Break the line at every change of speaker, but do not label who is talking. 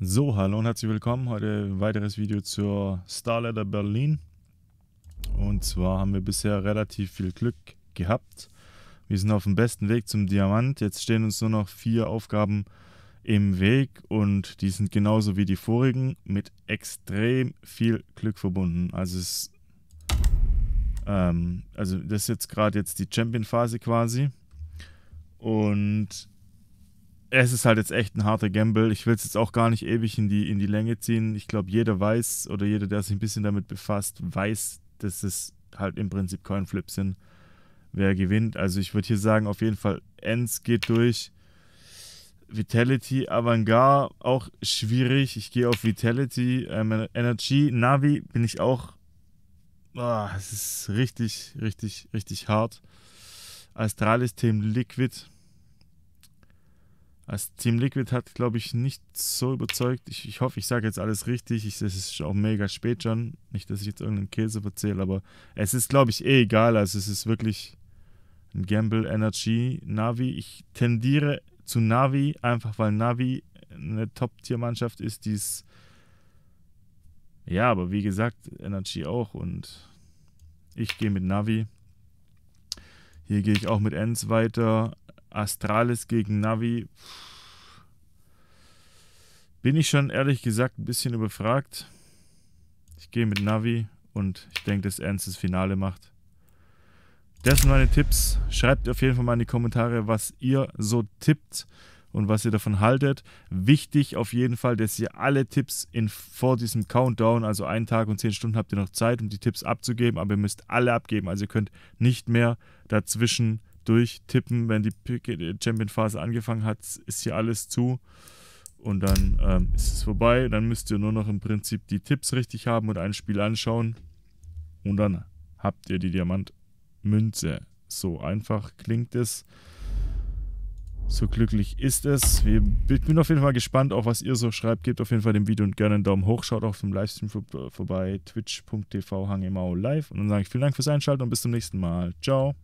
So, hallo und herzlich willkommen. Heute ein weiteres Video zur Starletter Berlin. Und zwar haben wir bisher relativ viel Glück gehabt. Wir sind auf dem besten Weg zum Diamant. Jetzt stehen uns nur noch vier Aufgaben im Weg und die sind genauso wie die vorigen mit extrem viel Glück verbunden. Also es ähm, also das ist jetzt gerade jetzt die Champion-Phase quasi. Und es ist halt jetzt echt ein harter Gamble. Ich will es jetzt auch gar nicht ewig in die, in die Länge ziehen. Ich glaube, jeder weiß oder jeder, der sich ein bisschen damit befasst, weiß, dass es halt im Prinzip Coinflips sind. Wer gewinnt? Also ich würde hier sagen, auf jeden Fall Ends geht durch. Vitality, Avantgarde auch schwierig. Ich gehe auf Vitality. Ähm, Energy, Navi bin ich auch. Oh, es ist richtig, richtig, richtig hart. Astralis-Themen Liquid als Team Liquid hat, glaube ich, nicht so überzeugt. Ich, ich hoffe, ich sage jetzt alles richtig. Ich, es ist auch mega spät schon. Nicht, dass ich jetzt irgendeinen Käse verzähle, aber es ist, glaube ich, eh egal. Also es ist wirklich ein Gamble Energy Navi. Ich tendiere zu Navi, einfach weil Navi eine Top-Tier-Mannschaft ist, die es. Ja, aber wie gesagt, Energy auch und ich gehe mit Navi. Hier gehe ich auch mit Ends weiter. Astralis gegen Navi. Bin ich schon ehrlich gesagt ein bisschen überfragt. Ich gehe mit Navi und ich denke, dass Ernst das Finale macht. Das sind meine Tipps. Schreibt auf jeden Fall mal in die Kommentare, was ihr so tippt und was ihr davon haltet. Wichtig auf jeden Fall, dass ihr alle Tipps in, vor diesem Countdown, also einen Tag und zehn Stunden habt ihr noch Zeit, um die Tipps abzugeben, aber ihr müsst alle abgeben. Also ihr könnt nicht mehr dazwischen durchtippen, wenn die Champion-Phase angefangen hat, ist hier alles zu. Und dann ähm, ist es vorbei. Dann müsst ihr nur noch im Prinzip die Tipps richtig haben und ein Spiel anschauen. Und dann habt ihr die Diamantmünze. So einfach klingt es. So glücklich ist es. ich bin auf jeden Fall gespannt, auch was ihr so schreibt. Gebt auf jeden Fall dem Video und gerne einen Daumen hoch. Schaut auch vom Livestream vorbei. Twitch.tv Hangemau live. Und dann sage ich vielen Dank fürs Einschalten und bis zum nächsten Mal. Ciao.